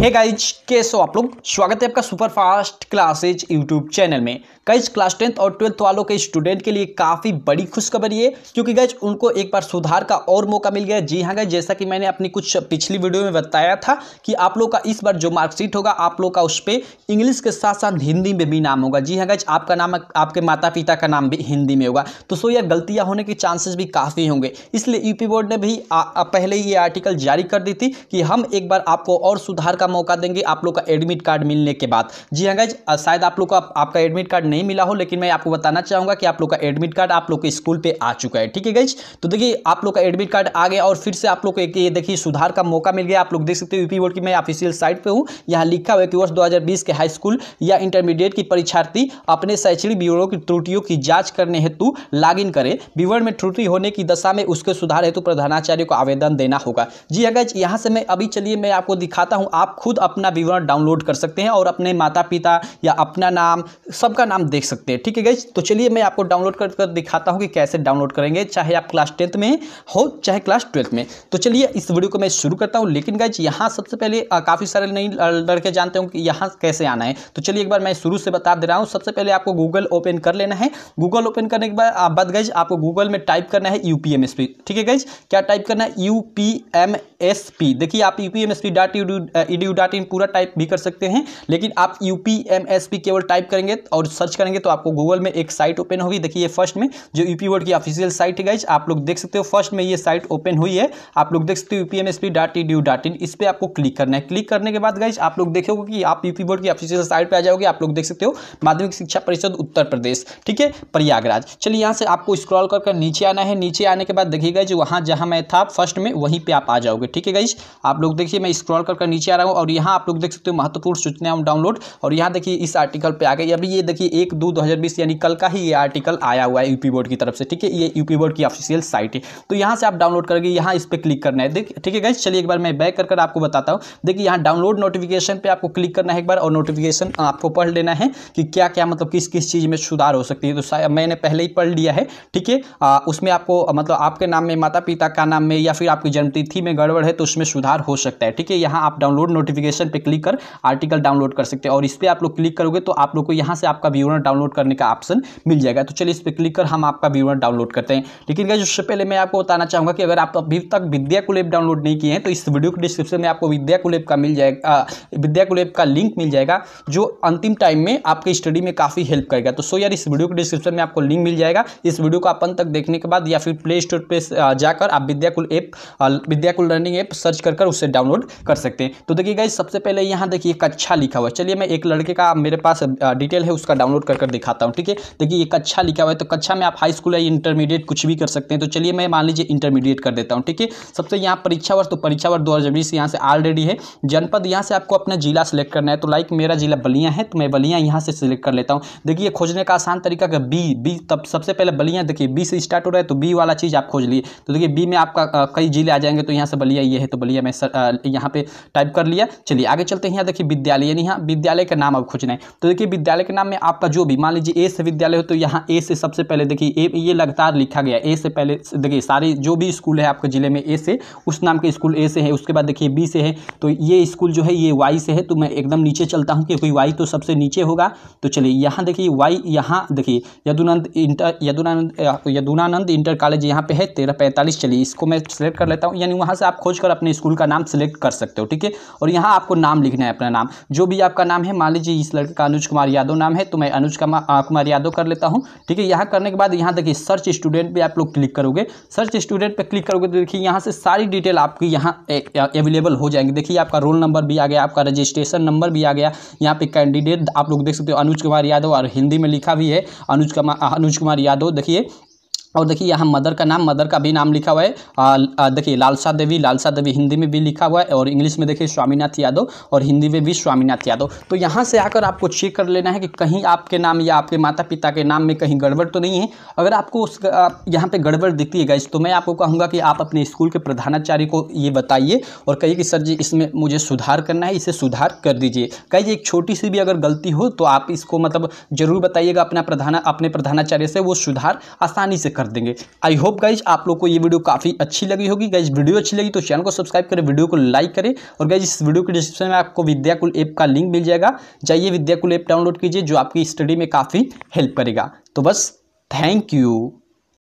hey guys कैसे हो आप लोग स्वागत है आपका super fast classes YouTube channel में गाइज क्लास टेंथ और ट्वेल्थ वालों के स्टूडेंट के लिए काफ़ी बड़ी खुशखबरी है क्योंकि गाइज उनको एक बार सुधार का और मौका मिल गया जी हाँ गाइज जैसा कि मैंने अपनी कुछ पिछली वीडियो में बताया था कि आप लोग का इस बार जो मार्कशीट होगा आप लोग का उस पर इंग्लिश के साथ साथ हिंदी में भी नाम होगा जी हाँ गाइज आपका नाम आपके माता पिता का नाम भी हिंदी में होगा तो सो यह गलतियाँ होने के चांसेस भी काफ़ी होंगे इसलिए यूपी बोर्ड ने भी पहले ही ये आर्टिकल जारी कर दी थी कि हम एक बार आपको और सुधार का का मौका देंगे आप लोग का एडमिट कार्ड मिलने के बाद जी हाँ गाइज शायद आप लोग का आपका एडमिट कार्ड नहीं मिला हो लेकिन मैं आपको बताना चाहूँगा कि आप लोग का एडमिट कार्ड आप लोग के स्कूल पर आ चुका है ठीक है गाइज तो देखिए आप लोग का एडमिट कार्ड आ गया और फिर से आप लोग को एक ये देखिए सुधार का मौका मिल गया आप लोग देख सकते हो यूपी बोर्ड की मैं ऑफिशियल साइट पर हूँ यहाँ लिखा हुआ है कि वर्ष दो के हाई स्कूल या इंटरमीडिएट की परीक्षार्थी अपने शैक्षणिक ब्यूरो की त्रुटियों की जाँच करने हेतु इन करें विवरण में त्रुटि होने की दशा में उसके सुधार हेतु प्रधानाचार्य को आवेदन देना होगा जी अगर हाँ यहां से मैं अभी चलिए मैं आपको दिखाता हूं आप आप खुद अपना विवरण डाउनलोड कर सकते हैं और अपने माता पिता या अपना नाम सबका नाम देख सकते हैं ठीक है गई तो चलिए मैं आपको डाउनलोड कर, कर दिखाता हूँ कि कैसे डाउनलोड करेंगे चाहे आप क्लास टेंथ में हो चाहे क्लास ट्वेल्थ में तो चलिए इस वीडियो को मैं शुरू करता हूँ लेकिन गज यहाँ सबसे पहले काफ़ी सारे नई लड़के जानते हो कि यहाँ कैसे आना है तो चलिए एक बार मैं शुरू से बता दे रहा हूँ सबसे पहले आपको गूगल ओपन कर लेना है गूगल ओपन करने के बाद गई गज आपको गूगल में टाइप करना है यू ठीक है गज क्या टाइप करना है यू देखिए आप U P D dot in पूरा टाइप भी कर सकते हैं लेकिन आप U P M S P केवल टाइप करेंगे और सर्च करेंगे तो आपको गूगल में एक साइट ओपन होगी देखिए फर्स्ट में जो यू पी बोर्ड की ऑफिशियल साइट है गाइज आप लोग देख सकते हो फर्स्ट में ये साइट ओपन हुई है आप लोग देख सकते हो U P M S P dot E D dot in इस पर आपको क्लिक करना है क्लिक करने के बाद गाइज आप लोग देखोगे कि आप यू पी बोर्ड की ऑफिशियल साइट पर आ जाओगे आप लोग देख सकते हो माध्यमिक शिक्षा परिषद उत्तर प्रदेश ठीक है प्रयागराज चलिए यहाँ से आपको स्क्रॉल कर नीचे आना है नीचे आने के बाद देखिए गाइज वहाँ जहाँ मैं था फर्स्ट में वहीं पर आप आ जाओगे ठीक है गाइज आप लोग देखिए मैं स्क्रॉल कर नीचे आ रहा हूँ हूँ और यहाँ आप लोग देख सकते हो महत्वपूर्ण सूचना डाउनलोड और यहाँ देखिए इस आर्टिकल पे आ गए अभी ये देखिए एक दो दो यानी कल का ही ये आर्टिकल आया हुआ है यूपी बोर्ड की तरफ से ठीक है ये यूपी बोर्ड की ऑफिशियल साइट है तो यहाँ से आप डाउनलोड करेंगे यहाँ इस पर क्लिक करना है देख ठीक है गाइज चलिए एक बार मैं बैक कर आपको बताता हूँ देखिए यहाँ डाउनलोड नोटिफिकेशन पर आपको क्लिक करना है एक बार और नोटिफिकेशन आपको पढ़ लेना है कि क्या क्या मतलब किस किस चीज़ में सुधार हो सकती है तो मैंने पहले ही पढ़ लिया है ठीक है उसमें आपको मतलब आपके नाम में माता पिता का नाम में या फिर आपकी जन्मतिथि में गड़बड़ है तो उसमें सुधार हो सकता है ठीक है यहाँ आप डाउनलोड नोटिफिकेशन पे क्लिक कर आर्टिकल डाउनलोड कर सकते हैं और इस पर आप लोग क्लिक करोगे तो आप लोग को यहाँ से आपका व्यूवर डाउनलोड करने का ऑप्शन मिल जाएगा तो चलिए इस पर क्लिक कर हम आपका व्यूवर डाउनलोड करते हैं लेकिन उससे पहले मैं आपको बताना चाहूँगा कि अगर आप अभी तक विद्या कुलेप डाउनलोड नहीं किए हैं तो इस वीडियो के डिस्क्रिप्शन में आपको विद्या कुलेप का मिल जाएगा विद्या कुलेप का लिंक मिल जाएगा जो अंतिम टाइम में आपके स्टडी में काफ़ी हेल्प करेगा तो सो यार इस वीडियो के डिस्क्रिप्शन में आपको लिंक मिल जाएगा इस वीडियो को आप तक देखने के बाद या फिर प्ले स्टोर पर जाकर आप Vidyakul app Vidyakul learning app search कर, कर उससे डाउनलोड कर सकते हैं तो देखिए देखिए गाइज सबसे पहले यहाँ देखिए कच्छा लिखा हुआ है चलिए मैं एक लड़के का मेरे पास डिटेल है उसका डाउनलोड कर कर दिखाता हूँ ठीक है देखिए ये कच्छा लिखा हुआ है तो कक्षा में आप हाई स्कूल या इंटरमीडिएट कुछ भी कर सकते हैं तो चलिए मैं मान लीजिए इंटरमीडिएट कर देता हूँ ठीक है सबसे यहाँ परीक्षा वर्ष तो परीक्षा वर्ष दो हज़ार यहाँ से ऑलरेडी है जनपद यहाँ से आपको अपना जिला सेलेक्ट करना है तो लाइक मेरा जिला बलिया है तो मैं बलिया यहाँ से सिलेक्ट कर लेता हूँ देखिए खोजने का आसान तरीका का बी बी तब सबसे पहले बलिया देखिए बी से स्टार्ट हो रहा है तो बी वाला चीज़ आप खोज लिए तो देखिए बी में आपका कई जिले आ जाएंगे तो यहाँ से बलिया ये है तो बलिया मैं यहाँ पर टाइप कर लिया भैया चलिए आगे चलते हैं यहाँ देखिए विद्यालय यानी यहाँ विद्यालय का नाम अब खोजना है तो देखिए विद्यालय के नाम में आपका जो भी मान लीजिए ए से विद्यालय हो तो यहाँ ए से सबसे पहले देखिए ए ये लगातार लिखा गया ए से पहले देखिए सारे जो भी स्कूल है आपके ज़िले में ए से उस नाम के स्कूल ए से है उसके बाद देखिए बी से है तो ये स्कूल जो है ये वाई से है तो मैं एकदम नीचे चलता हूँ क्योंकि वाई तो सबसे नीचे होगा तो चलिए यहाँ देखिए वाई यहाँ देखिए Yadunand inter Yadunanand Yadunanand inter college यहाँ पे है तेरह पैंतालीस चलिए इसको मैं सिलेक्ट कर लेता हूँ यानी वहाँ से आप खोज कर अपने स्कूल का नाम सिलेक्ट कर सकते हो ठीक है और और यहाँ आपको नाम लिखना है अपना नाम जो भी आपका नाम है मान लीजिए इस लड़के का अनुज कुमार यादव नाम है तो मैं अनुज कुमार यादव कर लेता हूँ ठीक है यहाँ करने के बाद यहाँ देखिए सर्च स्टूडेंट पर आप लोग क्लिक करोगे सर्च स्टूडेंट पर क्लिक करोगे तो देखिए यहाँ से सारी डिटेल आपकी यहाँ अवेलेबल हो जाएंगे देखिए आपका रोल नंबर भी आ गया आपका रजिस्ट्रेशन नंबर भी आ गया यहाँ पे कैंडिडेट आप लोग देख सकते हो अनुज कुमार यादव और हिंदी में लिखा भी है अनुज कुमार अनुज कुमार यादव देखिए और देखिए यहाँ मदर का नाम मदर का भी नाम लिखा हुआ है देखिए लालसा देवी लालसा देवी हिंदी में भी लिखा हुआ है और इंग्लिश में देखिए स्वामीनाथ यादव और हिंदी में भी स्वामीनाथ यादव तो यहाँ से आकर आपको चेक कर लेना है कि कहीं आपके नाम या आपके माता पिता के नाम में कहीं गड़बड़ तो नहीं है अगर आपको उस आप यहाँ पर गड़बड़ दिखती है गैस तो मैं आपको कहूँगा कि आप अपने स्कूल के प्रधानाचार्य को ये बताइए और कहिए कि सर जी इसमें मुझे सुधार करना है इसे सुधार कर दीजिए कहिए एक छोटी सी भी अगर गलती हो तो आप इसको मतलब ज़रूर बताइएगा अपना प्रधान अपने प्रधानाचार्य से वो सुधार आसानी से कर देंगे आई होप गाइज आप लोग को ये वीडियो काफ़ी अच्छी लगी होगी गाइज वीडियो अच्छी लगी तो चैनल को सब्सक्राइब करें वीडियो को लाइक करें और गाइज इस वीडियो के डिस्क्रिप्शन में आपको विद्याकुल ऐप का लिंक मिल जाएगा जाइए विद्याकुल ऐप डाउनलोड कीजिए जो आपकी स्टडी में काफ़ी हेल्प करेगा तो बस थैंक यू